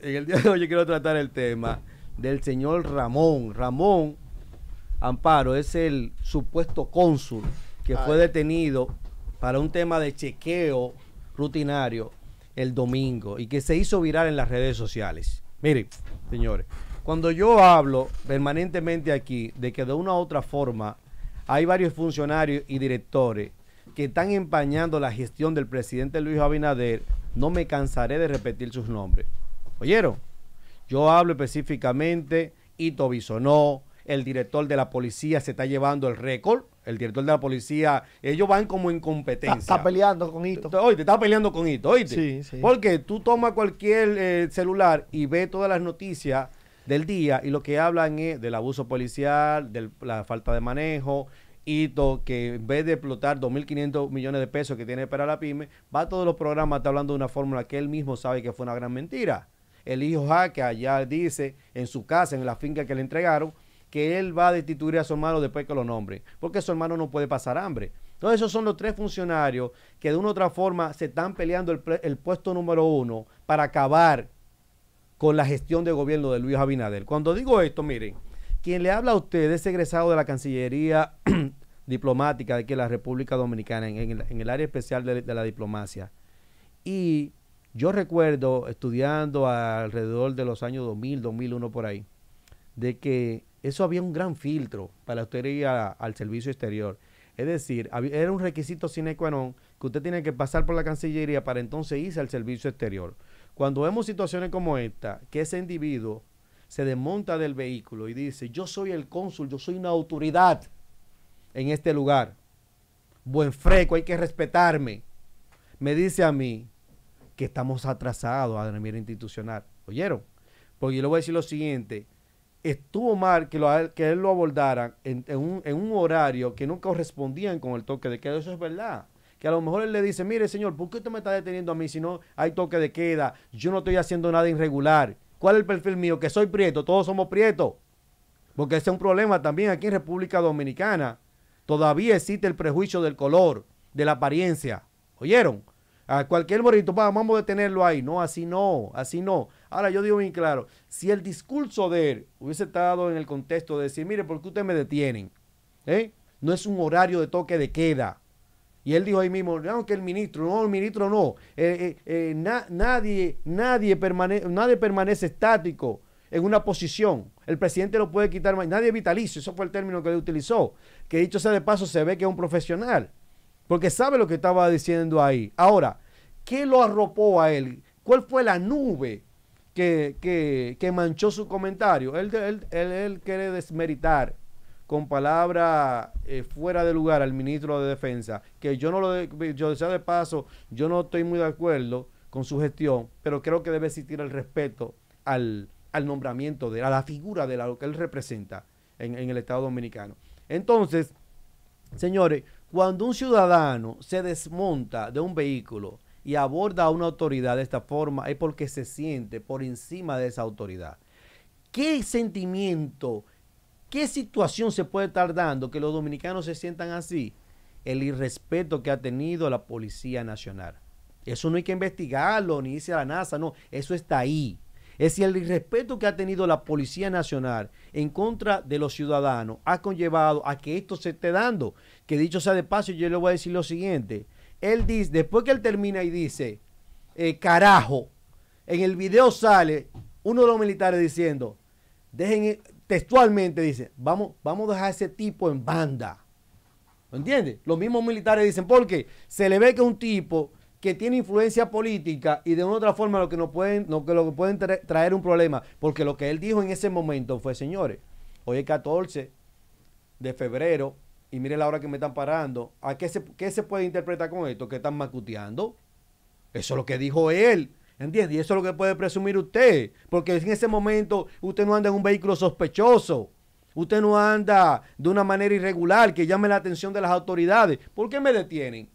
en el día de hoy quiero tratar el tema del señor Ramón. Ramón Amparo es el supuesto cónsul que fue detenido para un tema de chequeo rutinario el domingo y que se hizo viral en las redes sociales. mire señores, cuando yo hablo permanentemente aquí de que de una u otra forma hay varios funcionarios y directores que están empañando la gestión del presidente Luis Abinader, no me cansaré de repetir sus nombres. Oyeron, yo hablo específicamente, hito Bisonó, el director de la policía se está llevando el récord. El director de la policía, ellos van como en competencia. Está, peleando con Ito. Oye, te está peleando con Ito, oíste. Sí, sí. Porque tú tomas cualquier eh, celular y ves todas las noticias del día y lo que hablan es del abuso policial, de la falta de manejo, hito que en vez de explotar 2.500 millones de pesos que tiene para la pyme, va a todos los programas, está hablando de una fórmula que él mismo sabe que fue una gran mentira el hijo Jaque allá dice en su casa, en la finca que le entregaron, que él va a destituir a su hermano después que lo nombre, porque su hermano no puede pasar hambre. Entonces esos son los tres funcionarios que de una u otra forma se están peleando el, puesto número uno para acabar con la gestión de gobierno de Luis Abinader. Cuando digo esto, miren, quien le habla a usted es egresado de la Cancillería diplomática de aquí la República Dominicana, en, el área especial de, de la diplomacia. Y yo recuerdo estudiando alrededor de los años 2000, 2001 por ahí, de que eso había un gran filtro para usted ir al servicio exterior. Es decir, era un requisito sine qua non que usted tiene que pasar por la Cancillería para entonces irse al servicio exterior. Cuando vemos situaciones como esta, que ese individuo se desmonta del vehículo y dice, yo soy el cónsul, yo soy una autoridad en este lugar. Buen freco, hay que respetarme. Me dice a mí, que estamos atrasados a nivel institucional. ¿Oyeron? Porque yo le voy a decir lo siguiente. Estuvo mal que, lo, que él lo abordara en, un, horario que no correspondían con el toque de queda. Eso es verdad que a lo mejor él le dice, mire señor, ¿por qué usted me está deteniendo a mí si no hay toque de queda? Yo no estoy haciendo nada irregular. ¿Cuál es el perfil mío? Que soy prieto, todos somos prietos. Porque ese es un problema también aquí en República Dominicana. Todavía existe el prejuicio del color, de la apariencia. ¿Oyeron? A cualquier morrito, vamos a detenerlo ahí. No, así no, así no. Ahora yo digo bien claro, si el discurso de él hubiese estado en el contexto de decir, mire, ¿por qué ustedes me detienen? ¿Eh? No es un horario de toque de queda. Y él dijo ahí mismo, no, que el ministro, no, el ministro no. Eh, eh, eh, nadie, nadie, nadie permanece estático en una posición. El presidente lo puede quitar, nadie vitaliza, eso fue el término que él utilizó. Que dicho sea de paso, se ve que es un profesional porque sabe lo que estaba diciendo ahí. Ahora, ¿qué lo arropó a él? ¿Cuál fue la nube que, manchó su comentario? Él, él, quiere desmeritar con palabra eh, fuera de lugar al ministro de Defensa, que yo no lo, yo de paso, yo no estoy muy de acuerdo con su gestión, pero creo que debe existir el respeto al, nombramiento de a la figura de lo que él representa en, en el Estado Dominicano. Entonces, Señores, cuando un ciudadano se desmonta de un vehículo y aborda a una autoridad de esta forma, es porque se siente por encima de esa autoridad. ¿Qué sentimiento, qué situación se puede estar dando que los dominicanos se sientan así? El irrespeto que ha tenido la Policía Nacional. Eso no hay que investigarlo, ni dice la NASA, no, eso está ahí. Es si el irrespeto que ha tenido la Policía Nacional en contra de los ciudadanos ha conllevado a que esto se esté dando. Que dicho sea de paso, yo le voy a decir lo siguiente. Él dice, después que él termina y dice, eh, carajo, en el video sale uno de los militares diciendo, dejen, eh", textualmente dice, vamos, vamos a dejar a ese tipo en banda. ¿Entiendes? Los mismos militares dicen, porque se le ve que un tipo que tiene influencia política y de una otra forma lo que no pueden, que, lo pueden traer un problema, porque lo que él dijo en ese momento fue, señores, hoy es 14 de febrero y mire la hora que me están parando, ¿a qué se, qué se puede interpretar con esto? Que están macuteando. Eso es lo que dijo él. ¿Entiendes? Y eso es lo que puede presumir usted. Porque en ese momento usted no anda en un vehículo sospechoso. Usted no anda de una manera irregular que llame la atención de las autoridades. ¿Por qué me detienen?